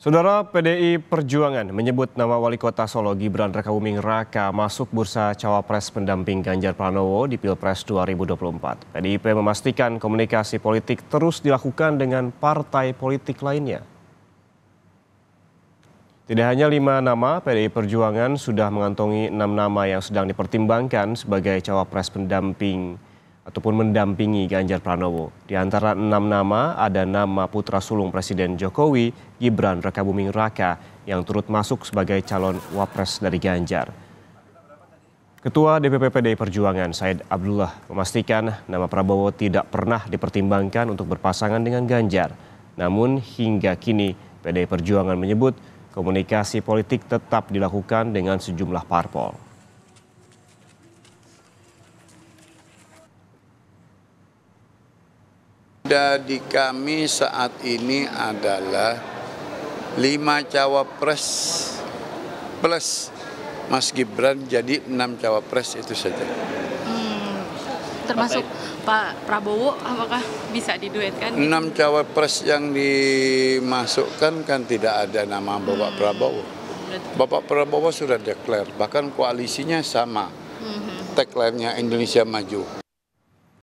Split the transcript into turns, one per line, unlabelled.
Saudara PDI Perjuangan menyebut nama Wali Kota Solo Gibran Rekauming Raka masuk bursa cawapres pendamping Ganjar Pranowo di Pilpres 2024. PDIP memastikan komunikasi politik terus dilakukan dengan partai politik lainnya. Tidak hanya lima nama, PDI Perjuangan sudah mengantongi enam nama yang sedang dipertimbangkan sebagai cawapres pendamping ataupun mendampingi Ganjar Pranowo. Di antara enam nama, ada nama putra sulung Presiden Jokowi, Gibran Rakabuming Raka, yang turut masuk sebagai calon wapres dari Ganjar. Ketua DPP PDI Perjuangan Said Abdullah memastikan nama Prabowo tidak pernah dipertimbangkan untuk berpasangan dengan Ganjar. Namun hingga kini PDI Perjuangan menyebut komunikasi politik tetap dilakukan dengan sejumlah parpol.
ada di kami saat ini adalah lima cawapres plus Mas Gibran jadi enam cawapres itu saja. Hmm,
termasuk Pak Prabowo apakah bisa diduetkan? Enam
cawapres yang dimasukkan kan tidak ada nama Bapak hmm. Prabowo. Bapak Prabowo sudah deklar, bahkan koalisinya sama. Hmm. hmm. Tagline-nya Indonesia Maju